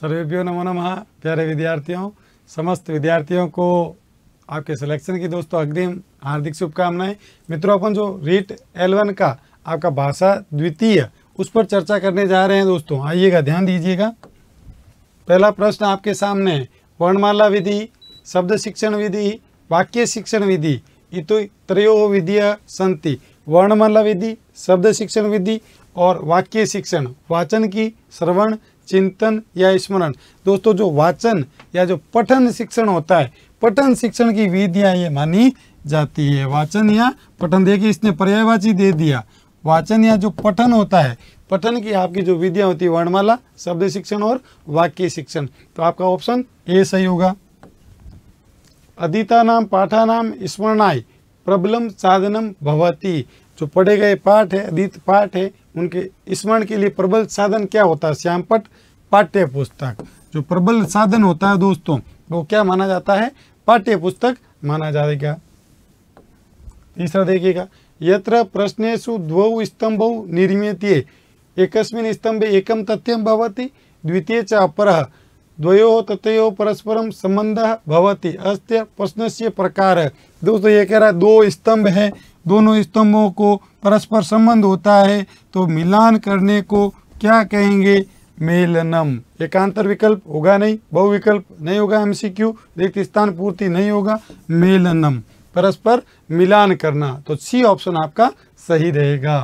सर्वेभ्यो नमो नमः प्यारे विद्यार्थियों समस्त विद्यार्थियों को आपके सिलेक्शन की दोस्तों अग्रिम हार्दिक शुभकामनाएं मित्रों अपन जो रीट एल का आपका भाषा द्वितीय उस पर चर्चा करने जा रहे हैं दोस्तों आइएगा ध्यान दीजिएगा पहला प्रश्न आपके सामने वर्णमाला विधि शब्द शिक्षण विधि वाक्य शिक्षण विधि इतो त्रयो विधिया संति वर्णमाला विधि शब्द शिक्षण विधि और वाक्य शिक्षण वाचन की श्रवण चिंतन या स्मरण दोस्तों जो वाचन या जो पठन शिक्षण होता है पठन शिक्षण की विधिया ये मानी जाती है वाचन या पठन देखिए इसने पर्यायवाची दे दिया वाचन या जो पठन होता है पठन की आपकी जो विधिया होती है वर्णमाला शब्द शिक्षण और वाक्य शिक्षण तो आपका ऑप्शन ए सही होगा अधिता नाम पाठा नाम स्मरणाय प्रबलम साधनम भवती जो पढ़े गए पाठ है अधित पाठ है उनके स्मरण के लिए प्रबल साधन क्या होता है श्यामपट पाठ्य पुस्तक जो प्रबल साधन होता है दोस्तों वो क्या माना जाता है पाठ्य पुस्तक माना जाएगा तीसरा देखिएगा यत्र प्रश्नेशु द्वौ स्तंभ निर्मित एकस्मिन् स्तंभ एकम तथ्यम भवति द्वितीय च अपरः द्वयोः तथयोः परस्परम संबंध भवति अस्त प्रश्न से प्रकार दोस्तों ये कह रहा है दो स्तंभ हैं दोनों स्तंभों को परस्पर संबंध होता है तो मिलान करने को क्या कहेंगे मेलनम एकांतर विकल्प होगा नहीं बहुविकल्प नहीं होगा एमसीक्यू रिक्त स्थान पूर्ति नहीं होगा मेलनम परस्पर मिलान करना तो सी ऑप्शन आपका सही रहेगा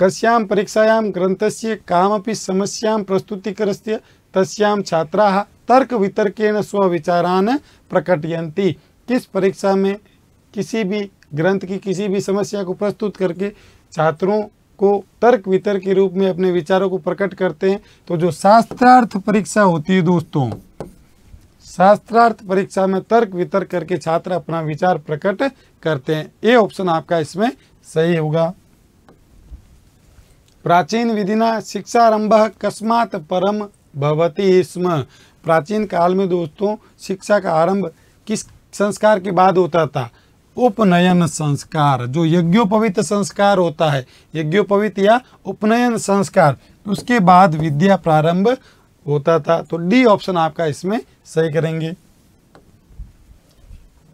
कश्याम परीक्षायाम ग्रंथ से ग्रंथस्य कामपि समस्यां प्रस्तुतिकरस्य तस्याम छात्रा तर्क वितर्केण स्वविचारान प्रकटयंती किस परीक्षा में किसी भी ग्रंथ की किसी भी समस्या को प्रस्तुत करके छात्रों को तर्क वितर्क के रूप में अपने विचारों को प्रकट करते हैं तो जो शास्त्रार्थ परीक्षा होती है दोस्तों शास्त्रार्थ परीक्षा में तर्क वितर्क करके छात्र अपना विचार प्रकट करते हैं ये ऑप्शन आपका इसमें सही होगा प्राचीन विधिना आरंभ कस्मात परम भवती स्म प्राचीन काल में दोस्तों शिक्षा का आरंभ किस संस्कार के बाद होता था उपनयन संस्कार जो यज्ञोपवित संस्कार होता है यज्ञोपवित या उपनयन संस्कार उसके बाद विद्या प्रारंभ होता था तो डी ऑप्शन आपका इसमें सही करेंगे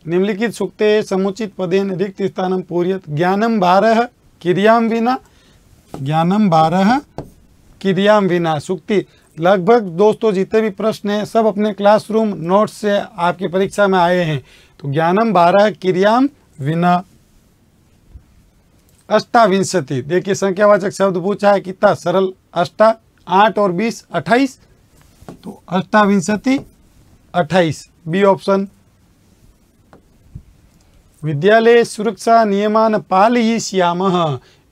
निम्नलिखित सुक्ते समुचित पदेन रिक्त स्थानम पूरी ज्ञानम बारह क्रियाम विना ज्ञानम बारह क्रियाम विना सुक्ति लगभग दोस्तों जितने भी प्रश्न हैं सब अपने क्लासरूम नोट्स से आपकी परीक्षा में आए हैं तो ज्ञानम बारह क्रियाम विना अष्टाविंशति देखिए संख्यावाचक शब्द पूछा है कितना सरल अष्टा आठ और बीस अट्ठाईस तो अष्टाविंशति अट्ठाईस बी ऑप्शन विद्यालय सुरक्षा नियमान पाल ही श्याम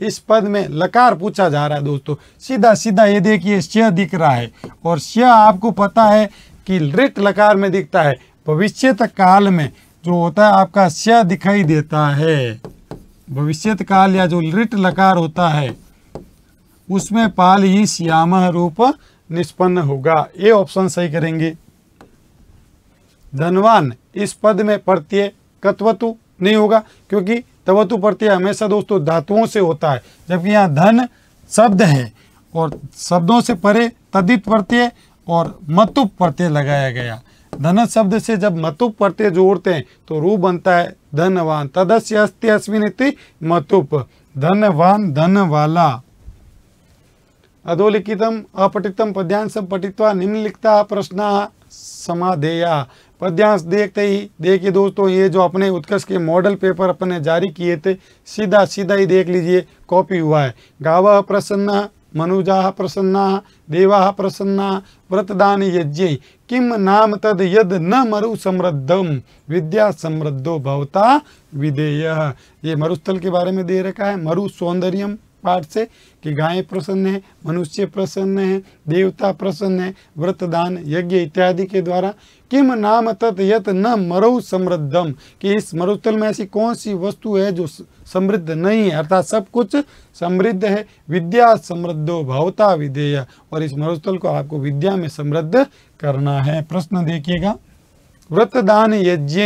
इस पद में लकार पूछा जा रहा है दोस्तों सीधा सीधा ये देखिए श्य दिख रहा है और श्य आपको पता है कि लिट लकार में दिखता है भविष्य काल में जो होता है आपका स्य दिखाई देता है भविष्यत काल या जो लिट लकार होता है उसमें पाल ही श्याम रूप निष्पन्न होगा ये ऑप्शन सही करेंगे धनवान इस पद में प्रत्यय कत्वतु नहीं होगा क्योंकि तवतु प्रत्यय हमेशा दोस्तों धातुओं से होता है जबकि यहाँ धन शब्द है और शब्दों से परे तदित प्रत्यय और मतुप प्रत्यय लगाया गया धन शब्द से जब मतुप प्रत्यय जोड़ते हैं तो रू बनता है धनवान तदस्य अस्त्यस्मिन मतुप धनवान धन वाला अधोलिखितम अपठितम पद्यांश पठित्वा निम्नलिखिता प्रश्न समाधेया पद्यांश देखते ही देखिए दोस्तों ये जो अपने उत्कर्ष के मॉडल पेपर अपने जारी किए थे सीधा सीधा ही देख लीजिए कॉपी हुआ है गावा प्रसन्न मनुजा प्रसन्ना देवा प्रसन्ना व्रतदान यज्ञ किम नाम तद यद न मरु समृद्धम विद्या समृद्धो भवता विधेय ये मरुस्थल के बारे में दे रखा है मरु सौंदर्यम पाठ से कि गायें प्रसन्न है मनुष्य प्रसन्न है देवता प्रसन्न है व्रत दान यज्ञ इत्यादि के द्वारा किम नाम तत् यत न मरु समृद्धम कि इस मरुतल में ऐसी कौन सी वस्तु है जो समृद्ध नहीं है अर्थात सब कुछ समृद्ध है विद्या समृद्धो भावता विधेय और इस मरुस्थल को आपको विद्या में समृद्ध करना है प्रश्न देखिएगा व्रत दान यज्ञ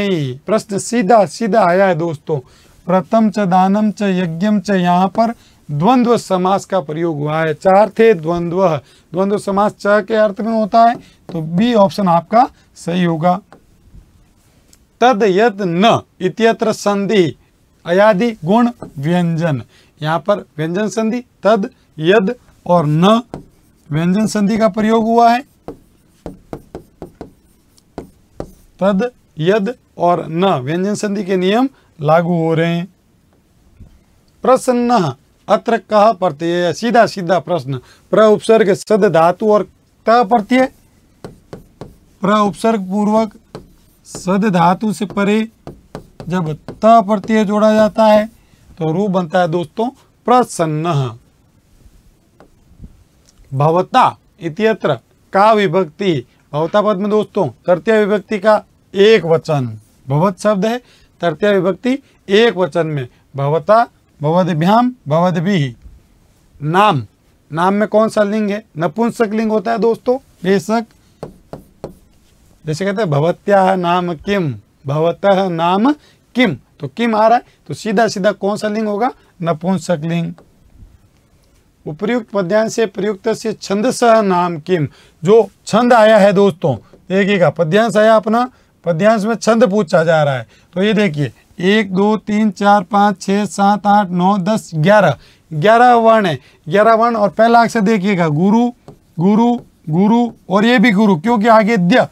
प्रश्न सीधा सीधा आया है दोस्तों व्रतम च दानम च यज्ञम च यहाँ पर द्वंद्व समास का प्रयोग हुआ है चार थे द्वंद्व द्वंद्व समास च के अर्थ में होता है तो बी ऑप्शन आपका सही होगा तद यद न इत्यत्र संधि अयादि गुण व्यंजन यहाँ पर व्यंजन संधि तद यद और न व्यंजन संधि का प्रयोग हुआ है तद यद और न व्यंजन संधि के नियम लागू हो रहे हैं प्रसन्न अत्र कह प्रत्यय सीधा सीधा प्रश्न प्र उपसर्ग सद धातु और क प्रत्यय प्र उपसर्ग पूर्वक सद धातु से परे जब त प्रत्यय जोड़ा जाता है तो रूप बनता है दोस्तों प्रसन्न भवता इत्यत्र का विभक्ति भवता पद में दोस्तों तृतीय विभक्ति का एक वचन भवत शब्द है तृतीय विभक्ति एक वचन में भवता भवदभ्याम भवदभि नाम नाम में कौन सा लिंग है नपुंसक लिंग होता है दोस्तों बेशक जैसे कहते हैं भवत्या नाम किम भवत नाम किम तो किम आ रहा है तो सीधा सीधा कौन सा लिंग होगा नपुंसक लिंग उपयुक्त पद्यांश से प्रयुक्त से छंद सह नाम किम जो छंद आया है दोस्तों देखिएगा पद्यांश आया अपना पद्यांश में छंद पूछा जा रहा है तो ये देखिए एक दो तीन चार पाँच छः सात आठ नौ दस ग्यारह ग्यारह वर्ण है ग्यारह वर्ण और पहला अक्षर देखिएगा गुरु गुरु गुरु और ये भी गुरु क्योंकि आगे द्य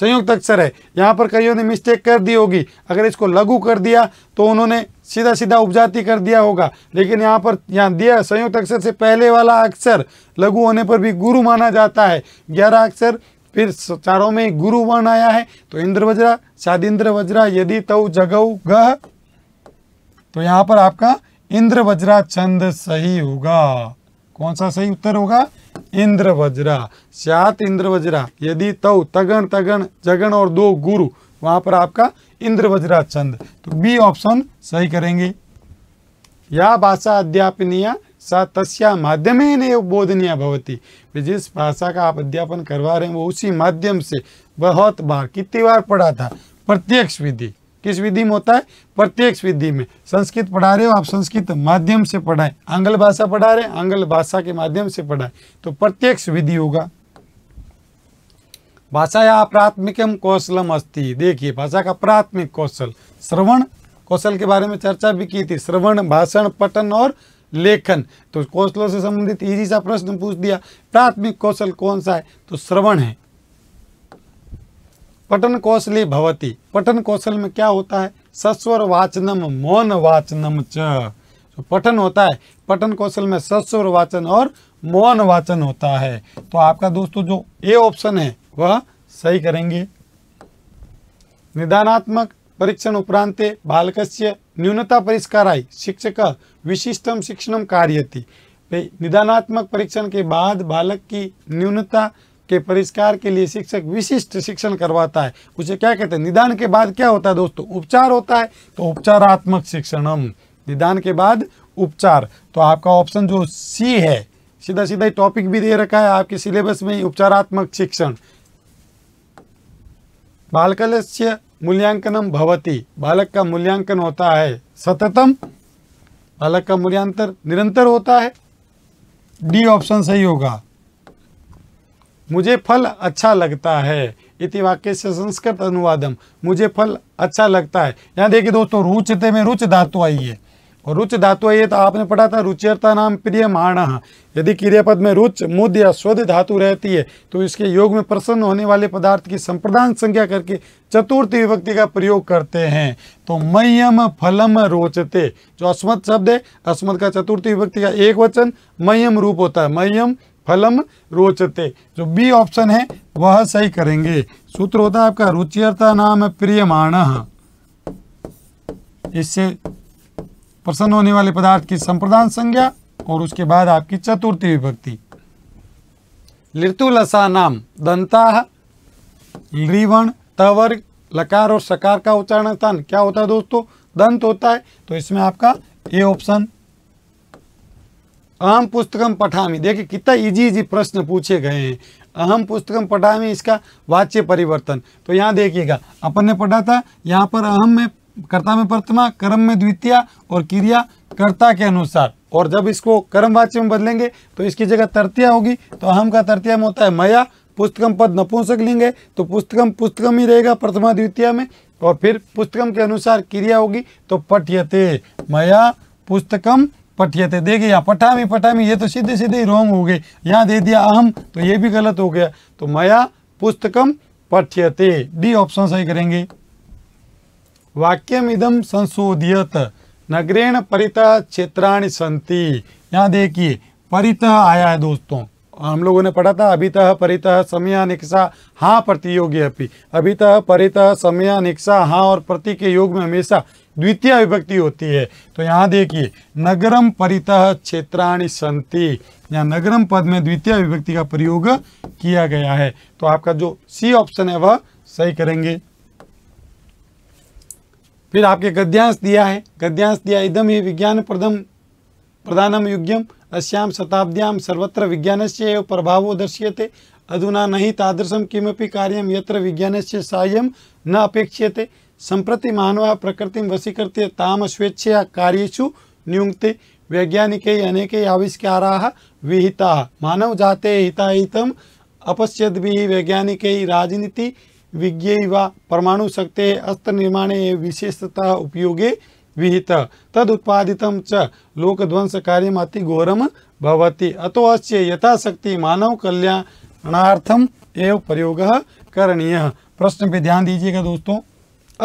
संयुक्त अक्षर है यहाँ पर कईयों ने मिस्टेक कर दी होगी अगर इसको लघु कर दिया तो उन्होंने सीधा सीधा उपजाति कर दिया होगा लेकिन यहाँ पर यहाँ दिया संयुक्त अक्षर से पहले वाला अक्षर लघु होने पर भी गुरु माना जाता है ग्यारह अक्षर फिर चारों में गुरु वर्ण आया है तो इंद्र वज्रा इंद्र वज्रा यदि तव जगऊ गह तो यहां पर आपका इंद्र वज्रा छंद सही होगा कौन सा सही उत्तर होगा इंद्र वज्रा सात इंद्र वज्रा यदि तव तगन तगन जगन और दो गुरु वहां पर आपका इंद्र वज्रा छंद तो बी ऑप्शन सही करेंगे या भाषा अध्यापनीय सा तस्या माध्यम ही नहीं बोधनीय भवती जिस भाषा का आप अध्यापन करवा रहे हैं वो उसी माध्यम से बहुत बार कितनी बार पढ़ा था प्रत्यक्ष विधि किस विधि में होता है प्रत्यक्ष विधि में संस्कृत पढ़ा रहे हो आप संस्कृत माध्यम से पढ़ाएं आंग्ल भाषा पढ़ा रहे आंग्ल भाषा के माध्यम से पढ़ाएं तो प्रत्यक्ष विधि होगा भाषा या प्राथमिकम कौशलम अस्ति देखिए भाषा का प्राथमिक कौशल श्रवण कौशल के बारे में चर्चा भी की थी श्रवण भाषण पठन और लेखन तो कौशलों से संबंधित इजी सा प्रश्न पूछ दिया प्राथमिक कौशल कौन सा है तो श्रवण है पठन कौशली भवती पठन कौशल में क्या होता है सस्वर वाचनम मौन वाचनम च तो पठन होता है पठन कौशल में सस्वर वाचन और मौन वाचन होता है तो आपका दोस्तों जो ए ऑप्शन है वह सही करेंगे निदानात्मक परीक्षण उपरांत बालकस्य न्यूनता परिष्कार आई शिक्षक विशिष्टम शिक्षण कार्य थी निदानात्मक परीक्षण के बाद बालक की न्यूनता के परिष्कार के लिए शिक्षक विशिष्ट शिक्षण करवाता है उसे क्या कहते हैं निदान के बाद क्या होता है दोस्तों उपचार होता है तो उपचारात्मक शिक्षणम निदान के बाद उपचार तो आपका ऑप्शन जो सी है सीधा सीधा टॉपिक भी दे रखा है आपके सिलेबस में उपचारात्मक शिक्षण बालकलस्य मूल्यांकनम भवती बालक का मूल्यांकन होता है सततम बालक का मूल्यांतर निरंतर होता है डी ऑप्शन सही होगा मुझे फल अच्छा लगता है इति वाक्य से संस्कृत अनुवादम मुझे फल अच्छा लगता है यहाँ देखिए दोस्तों रुचते में रुच धातु आई है और रुच धातु है ये तो आपने पढ़ा था रुचिरता नाम प्रिय माण यदि क्रियापद में रुच मुद या स्वद धातु रहती है तो इसके योग में प्रसन्न होने वाले पदार्थ की संप्रदान संख्या करके चतुर्थ विभक्ति का प्रयोग करते हैं तो मयम फलम रोचते जो अस्मत शब्द है अस्मत का चतुर्थ विभक्ति का एक वचन मयम रूप होता है मयम फलम रोचते जो बी ऑप्शन है वह सही करेंगे सूत्र होता है आपका रुचिरता नाम प्रिय माण इससे प्रसन्न होने वाले पदार्थ की संप्रदान संज्ञा और उसके बाद आपकी चतुर्थी विभक्ति लृतुलसा नाम दंता लिवण तवर लकार और सकार का उच्चारण स्थान क्या होता है दोस्तों दंत होता है तो इसमें आपका ए ऑप्शन अहम पुस्तकम पठामी देखिए कितना इजी इजी प्रश्न पूछे गए हैं अहम पुस्तकम पठामी इसका वाच्य परिवर्तन तो यहाँ देखिएगा अपन ने पढ़ा था यहाँ पर अहम में कर्ता में प्रथमा कर्म में द्वितीय और क्रिया कर्ता के अनुसार और जब इसको कर्मवाच्य में बदलेंगे तो इसकी जगह तृतीय होगी तो अहम का तृतीय में होता है मया पुस्तकम पद नपुंसक लिंग है तो पुस्तकम पुस्तकम ही रहेगा प्रथमा द्वितीय में और फिर पुस्तकम के अनुसार क्रिया होगी तो पठ्यते मया पुस्तकम पठ्यते देखिए यहाँ पठामी पठामी ये तो सीधे सीधे ही रॉन्ग हो गए यहाँ दे दिया अहम तो ये भी गलत हो गया तो मया पुस्तकम पठ्यते डी ऑप्शन सही करेंगे वाक्यमिदम संशोधियत नगरेण परिता क्षेत्राणि संति यहाँ देखिए परित आया है दोस्तों हम लोगों ने पढ़ा था अभितः परितः समया निकसा हाँ प्रतियोगी अपी अभितः परितः समया निकसा हाँ और प्रति के योग में हमेशा द्वितीय विभक्ति होती है तो यहाँ देखिए नगरम परितः क्षेत्राणि संति यहाँ नगरम पद में द्वितीय विभक्ति का प्रयोग किया गया है तो आपका जो सी ऑप्शन है वह सही करेंगे फिर आपके गद्यांश दिया है गद्यांश दिया इदम ही विज्ञान प्रदम प्रधानम युग्यम अश्याम शताब्द्याम सर्वत्र विज्ञान से प्रभावो थे अधुना नहीं तादृशम किमपि कार्यम यत्र विज्ञान से साह्यम न थे संप्रति मानवा प्रकृति वशीकृत्य ताम स्वेच्छया कार्यु नियुक्त वैज्ञानिक अनेक आविष्कारा विहिता मानव जाते हिताहितम अपश्यद भी वैज्ञानिक राजनीति विज्ञे व अस्त्र निर्माण विशेषतः उपयोगे विहित तदुत्पादित च लोकध्वंस कार्य अति घोरम भवति अतो अच्छे यथाशक्ति मानव कल्याणार्थम एव प्रयोग करणीय प्रश्न पे ध्यान दीजिएगा दोस्तों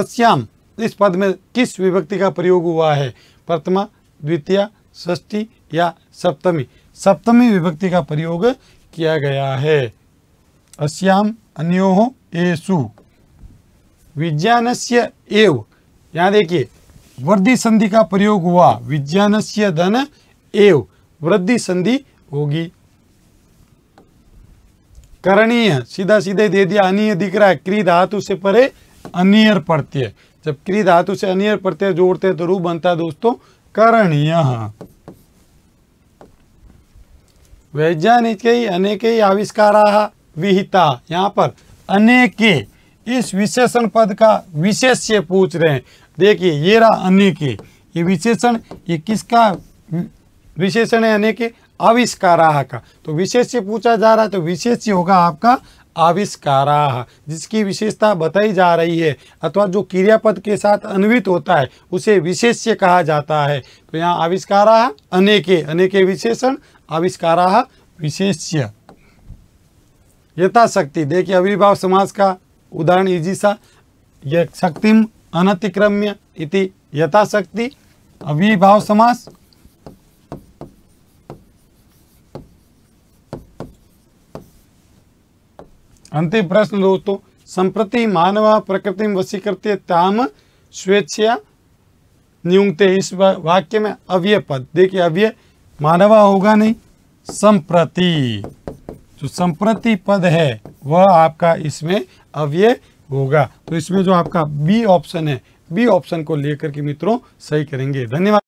अस्याम इस पद में किस विभक्ति का प्रयोग हुआ है प्रथमा द्वितीय षष्टी या सप्तमी सप्तमी विभक्ति का प्रयोग किया गया है अस्याम अन्यो एसु विज्ञान एव यहाँ देखिए वृद्धि संधि का प्रयोग हुआ विज्ञान धन एव वृद्धि संधि होगी करणीय सीधा सीधे दे दिया अनिय दिख रहा है क्री धातु से परे अनियर पड़ती है जब क्री धातु से अनियर प्रत्यय जोड़ते हैं तो रूप बनता है दोस्तों करणीय वैज्ञानिक अनेक आविष्कार विहिता यहां पर अनेके इस विशेषण पद का विशेष से पूछ रहे हैं देखिए ये रहा अनेके ये विशेषण ये किसका विशेषण है अनेके आविष्कारा का तो विशेष से पूछा जा रहा है तो विशेष होगा आपका आविष्कारा जिसकी विशेषता बताई जा रही है अथवा जो क्रियापद के साथ अन्वित होता है उसे विशेष्य कहा जाता है तो यहाँ आविष्कारा अनेके अनेके विशेषण आविष्कारा विशेष्य यथाशक्ति देखिए अविर्भाव समाज का उदाहरण इजी सा शक्तिम अनतिक्रम्य इति यथाशक्ति अविर्भाव समास अंतिम प्रश्न दोस्तों संप्रति मानव प्रकृति वशीकृत्य ताम स्वेच्छया नियुक्त इस वाक्य में अव्यय पद देखिए अव्यय मानवा होगा नहीं संप्रति जो संप्रति पद है वह आपका इसमें अव्यय होगा तो इसमें जो आपका बी ऑप्शन है बी ऑप्शन को लेकर के मित्रों सही करेंगे धन्यवाद